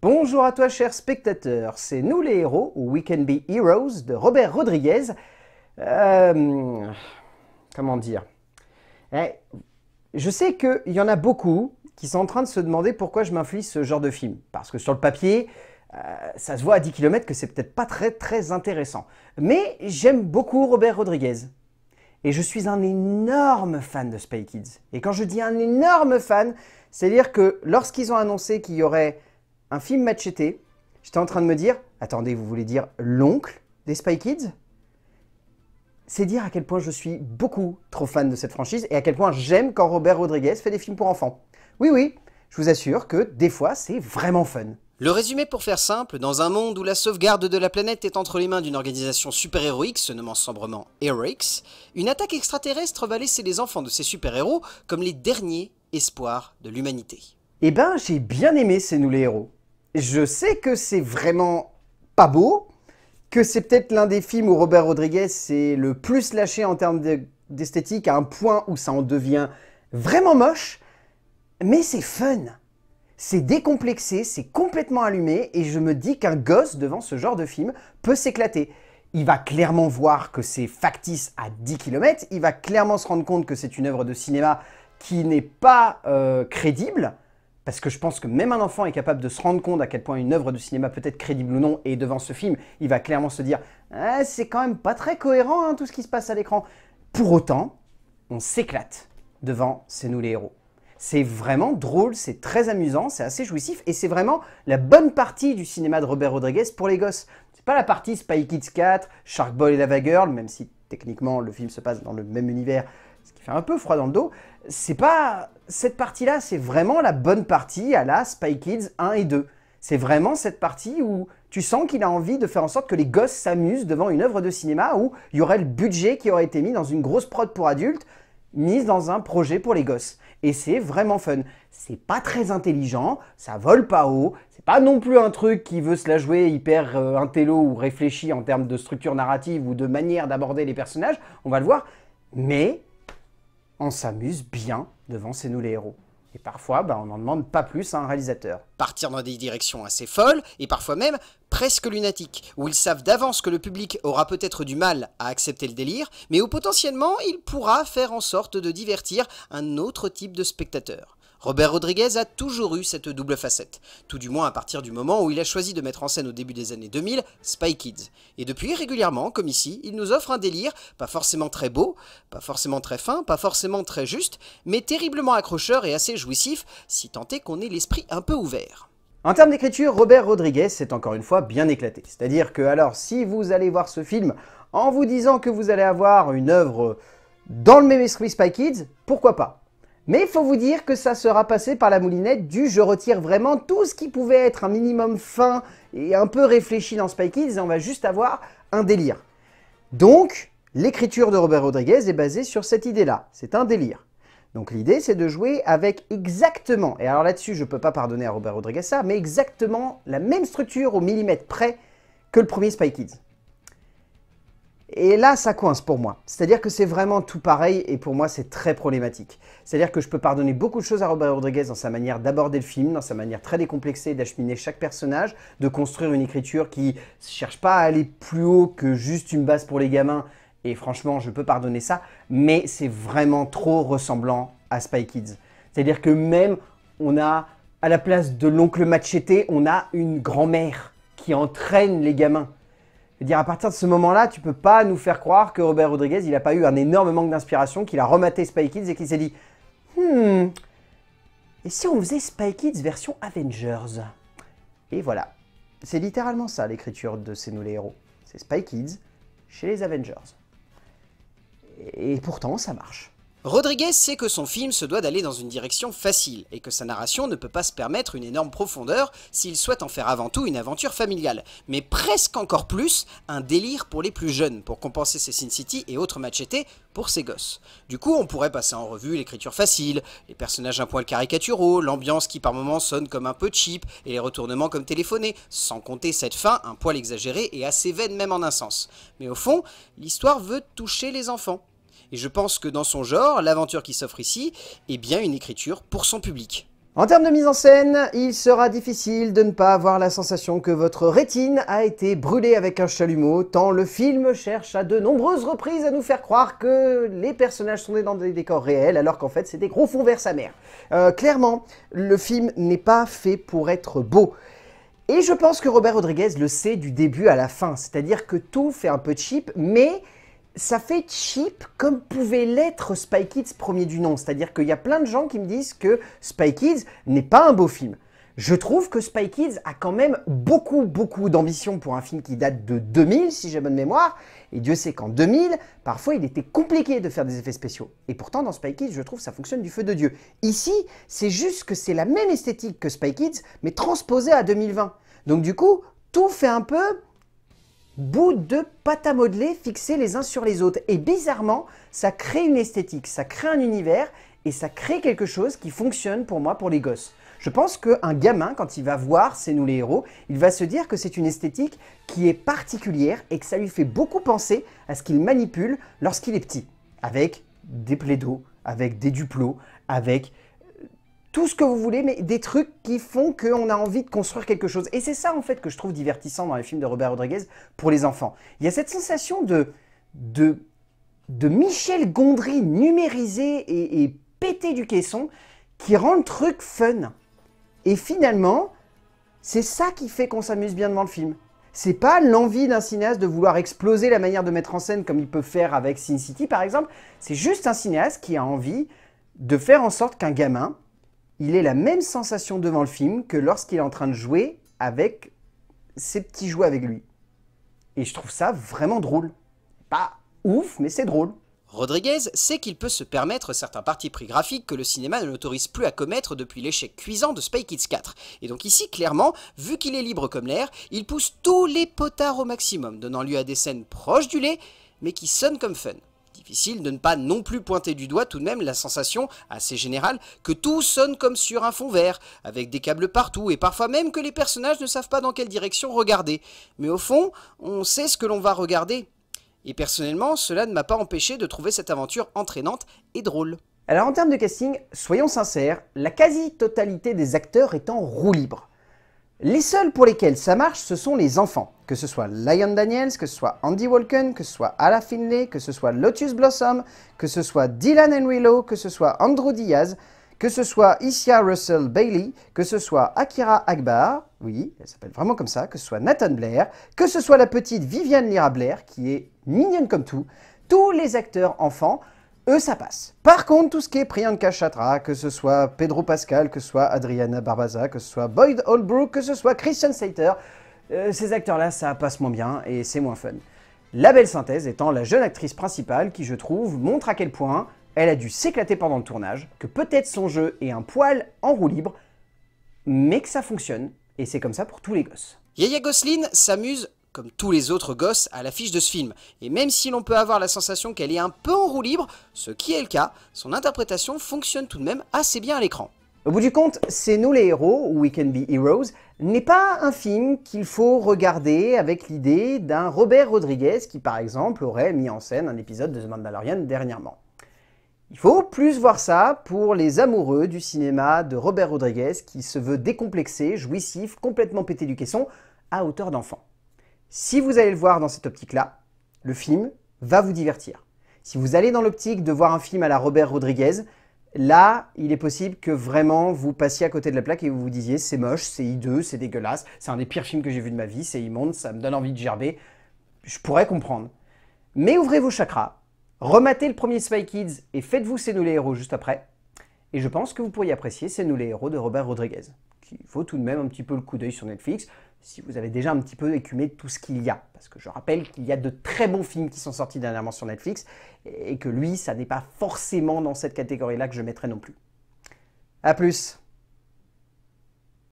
Bonjour à toi chers spectateurs, c'est nous les héros, ou We Can Be Heroes, de Robert Rodriguez. Euh, comment dire eh, Je sais qu'il y en a beaucoup qui sont en train de se demander pourquoi je m'inflige ce genre de film. Parce que sur le papier, euh, ça se voit à 10 km que c'est peut-être pas très très intéressant. Mais j'aime beaucoup Robert Rodriguez. Et je suis un énorme fan de Spy Kids. Et quand je dis un énorme fan, c'est-à-dire que lorsqu'ils ont annoncé qu'il y aurait un film macheté. j'étais en train de me dire, attendez, vous voulez dire l'oncle des Spy Kids C'est dire à quel point je suis beaucoup trop fan de cette franchise et à quel point j'aime quand Robert Rodriguez fait des films pour enfants. Oui, oui, je vous assure que des fois, c'est vraiment fun. Le résumé pour faire simple, dans un monde où la sauvegarde de la planète est entre les mains d'une organisation super-héroïque se nommant sombrement Heroics, une attaque extraterrestre va laisser les enfants de ces super-héros comme les derniers espoirs de l'humanité. Eh ben, j'ai bien aimé C'est nous les héros je sais que c'est vraiment pas beau, que c'est peut-être l'un des films où Robert Rodriguez s'est le plus lâché en termes d'esthétique à un point où ça en devient vraiment moche, mais c'est fun. C'est décomplexé, c'est complètement allumé, et je me dis qu'un gosse devant ce genre de film peut s'éclater. Il va clairement voir que c'est factice à 10 km, il va clairement se rendre compte que c'est une œuvre de cinéma qui n'est pas euh, crédible, parce que je pense que même un enfant est capable de se rendre compte à quel point une œuvre de cinéma peut être crédible ou non, et devant ce film, il va clairement se dire ah, c'est quand même pas très cohérent hein, tout ce qui se passe à l'écran. Pour autant, on s'éclate devant C'est nous les héros. C'est vraiment drôle, c'est très amusant, c'est assez jouissif, et c'est vraiment la bonne partie du cinéma de Robert Rodriguez pour les gosses. C'est pas la partie Spy Kids 4, Shark Sharkboy et la Girl, même si techniquement le film se passe dans le même univers ce qui fait un peu froid dans le dos, c'est pas... Cette partie-là, c'est vraiment la bonne partie à la Spy Kids 1 et 2. C'est vraiment cette partie où tu sens qu'il a envie de faire en sorte que les gosses s'amusent devant une œuvre de cinéma où il y aurait le budget qui aurait été mis dans une grosse prod pour adultes, mise dans un projet pour les gosses. Et c'est vraiment fun. C'est pas très intelligent, ça vole pas haut, c'est pas non plus un truc qui veut se la jouer hyper euh, intello ou réfléchi en termes de structure narrative ou de manière d'aborder les personnages, on va le voir, mais on s'amuse bien devant C'est nous les héros. Et parfois, bah, on n'en demande pas plus à un réalisateur partir dans des directions assez folles et parfois même presque lunatiques, où ils savent d'avance que le public aura peut-être du mal à accepter le délire, mais où potentiellement il pourra faire en sorte de divertir un autre type de spectateur. Robert Rodriguez a toujours eu cette double facette, tout du moins à partir du moment où il a choisi de mettre en scène au début des années 2000 Spy Kids. Et depuis, régulièrement, comme ici, il nous offre un délire, pas forcément très beau, pas forcément très fin, pas forcément très juste, mais terriblement accrocheur et assez jouissif, si tant est qu'on ait l'esprit un peu ouvert. En termes d'écriture, Robert Rodriguez s'est encore une fois bien éclaté. C'est-à-dire que alors, si vous allez voir ce film en vous disant que vous allez avoir une œuvre dans le même esprit Spy Kids, pourquoi pas mais il faut vous dire que ça sera passé par la moulinette du je retire vraiment tout ce qui pouvait être un minimum fin et un peu réfléchi dans Spy Kids, et on va juste avoir un délire. Donc, l'écriture de Robert Rodriguez est basée sur cette idée-là, c'est un délire. Donc l'idée, c'est de jouer avec exactement, et alors là-dessus, je ne peux pas pardonner à Robert Rodriguez ça, mais exactement la même structure au millimètre près que le premier Spy Kids. Et là, ça coince pour moi. C'est-à-dire que c'est vraiment tout pareil, et pour moi, c'est très problématique. C'est-à-dire que je peux pardonner beaucoup de choses à Robert Rodriguez dans sa manière d'aborder le film, dans sa manière très décomplexée d'acheminer chaque personnage, de construire une écriture qui ne cherche pas à aller plus haut que juste une base pour les gamins, et franchement, je peux pardonner ça, mais c'est vraiment trop ressemblant à Spy Kids. C'est-à-dire que même, on a, à la place de l'oncle Machete, on a une grand-mère qui entraîne les gamins. cest dire, à partir de ce moment-là, tu peux pas nous faire croire que Robert Rodriguez, il n'a pas eu un énorme manque d'inspiration, qu'il a rematé Spy Kids et qu'il s'est dit « Hmm, et si on faisait Spy Kids version Avengers ?» Et voilà. C'est littéralement ça l'écriture de C'est nous les héros. C'est Spy Kids chez les Avengers. Et pourtant, ça marche. Rodriguez sait que son film se doit d'aller dans une direction facile, et que sa narration ne peut pas se permettre une énorme profondeur s'il souhaite en faire avant tout une aventure familiale, mais presque encore plus un délire pour les plus jeunes, pour compenser ses Sin City et autres machetés pour ses gosses. Du coup, on pourrait passer en revue l'écriture facile, les personnages un poil caricaturaux, l'ambiance qui par moments sonne comme un peu cheap, et les retournements comme téléphonés, sans compter cette fin un poil exagérée et assez vaine même en un sens. Mais au fond, l'histoire veut toucher les enfants et je pense que dans son genre, l'aventure qui s'offre ici est bien une écriture pour son public. En termes de mise en scène, il sera difficile de ne pas avoir la sensation que votre rétine a été brûlée avec un chalumeau, tant le film cherche à de nombreuses reprises à nous faire croire que les personnages sont nés dans des décors réels, alors qu'en fait c'est des gros fonds vers sa mère. Euh, clairement, le film n'est pas fait pour être beau. Et je pense que Robert Rodriguez le sait du début à la fin, c'est-à-dire que tout fait un peu cheap, mais ça fait cheap comme pouvait l'être Spy Kids premier du nom. C'est-à-dire qu'il y a plein de gens qui me disent que Spy Kids n'est pas un beau film. Je trouve que Spy Kids a quand même beaucoup, beaucoup d'ambition pour un film qui date de 2000, si j'ai bonne mémoire. Et Dieu sait qu'en 2000, parfois, il était compliqué de faire des effets spéciaux. Et pourtant, dans Spy Kids, je trouve que ça fonctionne du feu de Dieu. Ici, c'est juste que c'est la même esthétique que Spy Kids, mais transposée à 2020. Donc du coup, tout fait un peu bouts de pâte à modeler fixés les uns sur les autres. Et bizarrement, ça crée une esthétique, ça crée un univers et ça crée quelque chose qui fonctionne pour moi, pour les gosses. Je pense qu'un gamin, quand il va voir C'est nous les héros, il va se dire que c'est une esthétique qui est particulière et que ça lui fait beaucoup penser à ce qu'il manipule lorsqu'il est petit, avec des d'eau, avec des duplos, avec tout ce que vous voulez, mais des trucs qui font qu'on a envie de construire quelque chose. Et c'est ça, en fait, que je trouve divertissant dans les films de Robert Rodriguez pour les enfants. Il y a cette sensation de, de, de Michel Gondry numérisé et, et pété du caisson qui rend le truc fun. Et finalement, c'est ça qui fait qu'on s'amuse bien devant le film. C'est pas l'envie d'un cinéaste de vouloir exploser la manière de mettre en scène comme il peut faire avec Sin City par exemple. C'est juste un cinéaste qui a envie de faire en sorte qu'un gamin, il ait la même sensation devant le film que lorsqu'il est en train de jouer avec ses petits jouets avec lui. Et je trouve ça vraiment drôle. Pas ouf, mais c'est drôle. Rodriguez sait qu'il peut se permettre certains partis pris graphiques que le cinéma ne l'autorise plus à commettre depuis l'échec cuisant de Spy Kids 4. Et donc ici, clairement, vu qu'il est libre comme l'air, il pousse tous les potards au maximum, donnant lieu à des scènes proches du lait, mais qui sonnent comme fun difficile de ne pas non plus pointer du doigt tout de même la sensation assez générale que tout sonne comme sur un fond vert, avec des câbles partout et parfois même que les personnages ne savent pas dans quelle direction regarder. Mais au fond, on sait ce que l'on va regarder. Et personnellement, cela ne m'a pas empêché de trouver cette aventure entraînante et drôle. Alors en termes de casting, soyons sincères, la quasi-totalité des acteurs est en roue libre. Les seuls pour lesquels ça marche, ce sont les enfants. Que ce soit Lion Daniels, que ce soit Andy Walken, que ce soit Ala Finlay, que ce soit Lotus Blossom, que ce soit Dylan Willow, que ce soit Andrew Diaz, que ce soit Isia Russell Bailey, que ce soit Akira Akbar, oui, elle s'appelle vraiment comme ça, que ce soit Nathan Blair, que ce soit la petite Viviane Lira Blair, qui est mignonne comme tout, tous les acteurs enfants eux, ça passe. Par contre, tout ce qui est Priyanka Chatra, que ce soit Pedro Pascal, que ce soit Adriana Barbaza, que ce soit Boyd Holbrook, que ce soit Christian Slater, euh, ces acteurs-là, ça passe moins bien et c'est moins fun. La belle synthèse étant la jeune actrice principale qui, je trouve, montre à quel point elle a dû s'éclater pendant le tournage, que peut-être son jeu est un poil en roue libre, mais que ça fonctionne, et c'est comme ça pour tous les gosses. Yaya s'amuse comme tous les autres gosses à l'affiche de ce film. Et même si l'on peut avoir la sensation qu'elle est un peu en roue libre, ce qui est le cas, son interprétation fonctionne tout de même assez bien à l'écran. Au bout du compte, C'est nous les héros, ou We Can Be Heroes, n'est pas un film qu'il faut regarder avec l'idée d'un Robert Rodriguez qui, par exemple, aurait mis en scène un épisode de The Mandalorian dernièrement. Il faut plus voir ça pour les amoureux du cinéma de Robert Rodriguez qui se veut décomplexé, jouissif, complètement pété du caisson, à hauteur d'enfant. Si vous allez le voir dans cette optique-là, le film va vous divertir. Si vous allez dans l'optique de voir un film à la Robert Rodriguez, là, il est possible que vraiment vous passiez à côté de la plaque et vous vous disiez c'est moche, c'est hideux, c'est dégueulasse, c'est un des pires films que j'ai vu de ma vie, c'est immonde, ça me donne envie de gerber. Je pourrais comprendre. Mais ouvrez vos chakras, rematez le premier Spy Kids et faites-vous C'est nous les héros juste après. Et je pense que vous pourriez apprécier C'est nous les héros de Robert Rodriguez il faut tout de même un petit peu le coup d'œil sur Netflix si vous avez déjà un petit peu écumé tout ce qu'il y a. Parce que je rappelle qu'il y a de très bons films qui sont sortis dernièrement sur Netflix et que lui, ça n'est pas forcément dans cette catégorie-là que je mettrais non plus. A plus